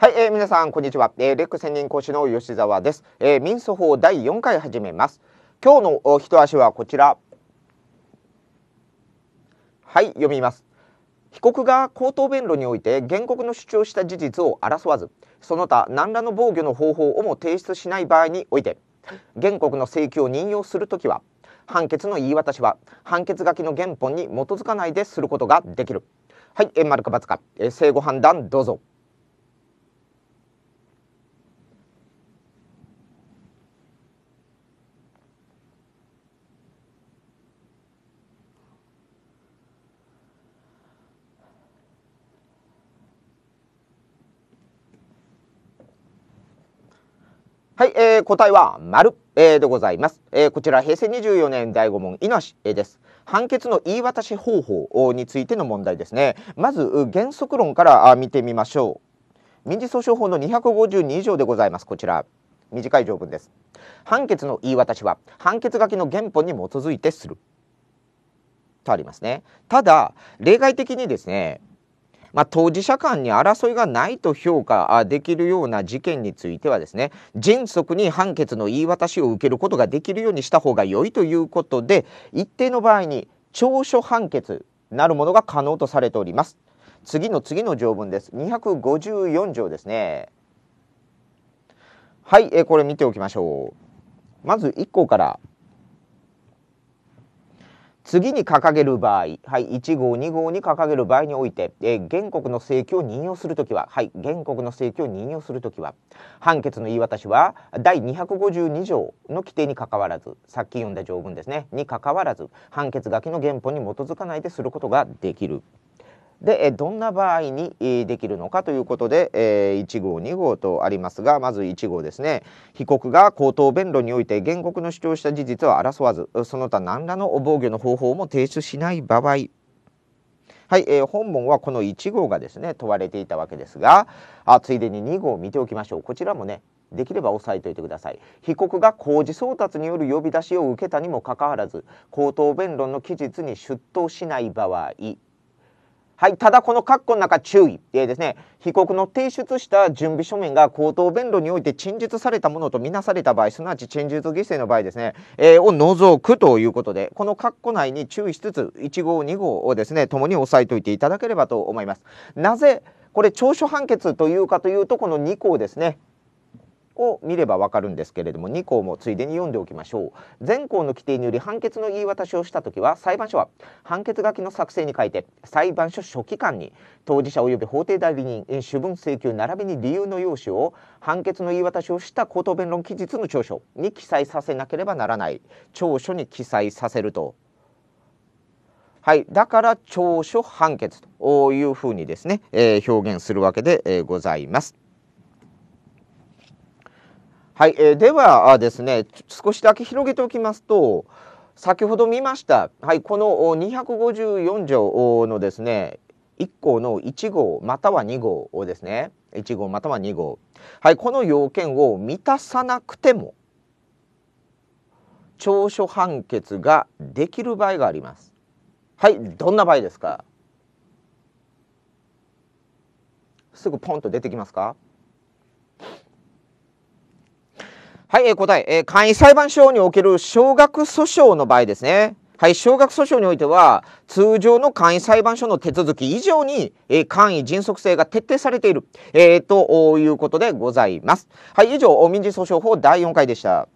はい、えー、皆さんこんにちは、えー、レック専任講師の吉澤です、えー、民訴法第4回始めます今日の一足はこちらはい読みます被告が口頭弁論において原告の主張した事実を争わずその他何らの防御の方法をも提出しない場合において原告の請求を任用するときは判決の言い渡しは判決書きの原本に基づかないですることができるはい、えー、丸か×か、えー、正誤判断どうぞはい、えー、答えは丸、えー、でございます。えー、こちら平成24年第5問いなし、えー、です。判決の言い渡し方法についての問題ですね。まず原則論から見てみましょう。民事訴訟法の252条でございます。こちら。短い条文です。判決の言い渡しは判決書きの原本に基づいてする。とありますね。ただ例外的にですねまあ、当事者間に争いがないと評価できるような事件についてはですね迅速に判決の言い渡しを受けることができるようにした方が良いということで一定の場合に長所判決なるものが可能とされております。次の次の条文です。254条ですね。はい、えこれ見ておきましょう。まず1項から次に掲げる場合、はい、1号、2号に掲げる場合において、えー、原告の請求を任用するときは、はい、原告の請求を任用するときは、判決の言い渡しは、第252条の規定にかかわらず、さっき読んだ条文ですね、にかかわらず、判決書きの原本に基づかないですることができる。でどんな場合にできるのかということで1号2号とありますがまず1号ですね被告が口頭弁論において原告の主張した事実は争わずその他何らの防御の方法も提出しない場合はい、えー、本文はこの1号がですね問われていたわけですがあついでに2号を見ておきましょうこちらもねできれば押さえておいてください被告が公示送達による呼び出しを受けたにもかかわらず口頭弁論の期日に出頭しない場合はい、ただこの括弧の中注意、でですね、被告の提出した準備書面が口頭弁論において陳述されたものとみなされた場合、すなわち陳述犠牲の場合ですね、えー、を除くということで、この括弧内に注意しつつ、1号、2号をですね、ともに押さえておいていただければと思います。なぜこれ、調書判決というかというと、この2項ですね、を見ればわかるんですけれども2項もついでに読んでおきましょう前項の規定により判決の言い渡しをした時は裁判所は判決書きの作成に書いて裁判所書記官に当事者及び法定代理人主文請求並びに理由の要旨を判決の言い渡しをした口頭弁論期日の調書に記載させなければならない調書に記載させるとはい、だから調書判決というふうにですね、えー、表現するわけで、えー、ございます。はい、えー、ではですね少しだけ広げておきますと先ほど見ました、はい、この254条のですね1項の1号または2号をですね1号または2号、はい、この要件を満たさなくても長所判決ができる場合があります。はい、どんな場合ですかすぐポンと出てきますかはい、えー、答ええー、簡易裁判所における少額訴訟の場合ですね。はい、少額訴訟においては、通常の簡易裁判所の手続き以上に、えー、簡易迅速性が徹底されている、えー、ということでございます。はい、以上、民事訴訟法第4回でした。